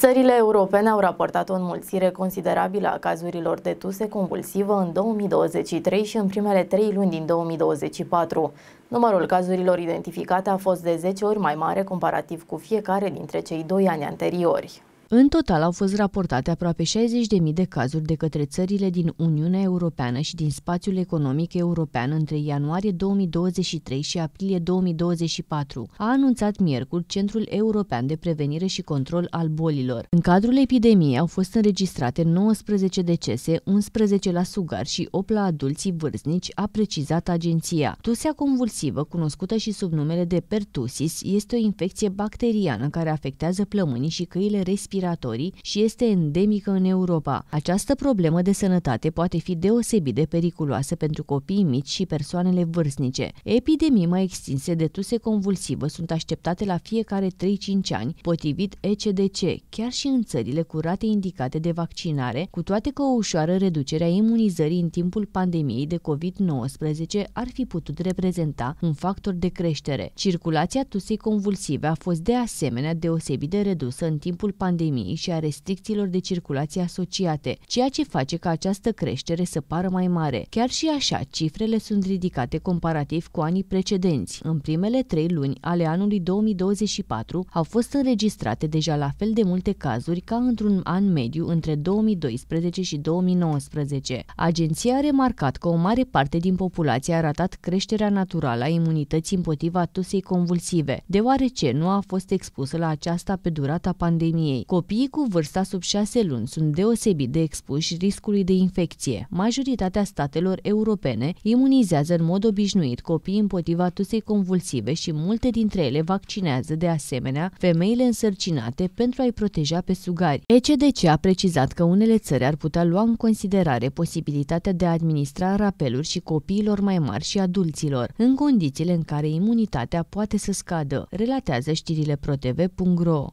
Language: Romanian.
Țările europene au raportat o înmulțire considerabilă a cazurilor de tuse convulsivă în 2023 și în primele trei luni din 2024. Numărul cazurilor identificate a fost de 10 ori mai mare comparativ cu fiecare dintre cei doi ani anteriori. În total au fost raportate aproape 60.000 de cazuri de către țările din Uniunea Europeană și din spațiul economic european între ianuarie 2023 și aprilie 2024, a anunțat miercuri Centrul European de Prevenire și Control al Bolilor. În cadrul epidemiei au fost înregistrate 19 decese, 11 la sugar și 8 la adulții vârstnici, a precizat agenția. Tusea convulsivă, cunoscută și sub numele de pertussis este o infecție bacteriană care afectează plămânii și căile respiratorii respiratorii și este endemică în Europa. Această problemă de sănătate poate fi deosebit de periculoasă pentru copiii mici și persoanele vârstnice. Epidemii mai extinse de tuse convulsivă sunt așteptate la fiecare 3-5 ani, potrivit ECDC, chiar și în țările cu rate indicate de vaccinare, cu toate că o ușoară reducere a imunizării în timpul pandemiei de COVID-19 ar fi putut reprezenta un factor de creștere. Circulația tusei convulsive a fost de asemenea deosebit de redusă în timpul pandemiei pandemiei și a restricțiilor de circulație asociate, ceea ce face ca această creștere să pară mai mare. Chiar și așa, cifrele sunt ridicate comparativ cu anii precedenți. În primele trei luni ale anului 2024 au fost înregistrate deja la fel de multe cazuri ca într-un an mediu între 2012 și 2019. Agenția a remarcat că o mare parte din populație a ratat creșterea naturală a imunității împotriva tusei convulsive, deoarece nu a fost expusă la aceasta pe durata pandemiei. COVID Copiii cu vârsta sub 6 luni sunt deosebit de expuși riscului de infecție. Majoritatea statelor europene imunizează în mod obișnuit copiii împotriva tusei convulsive și multe dintre ele vaccinează de asemenea femeile însărcinate pentru a-i proteja pe sugari. ECDC a precizat că unele țări ar putea lua în considerare posibilitatea de a administra rapeluri și copiilor mai mari și adulților, în condițiile în care imunitatea poate să scadă, relatează știrile protv.ro.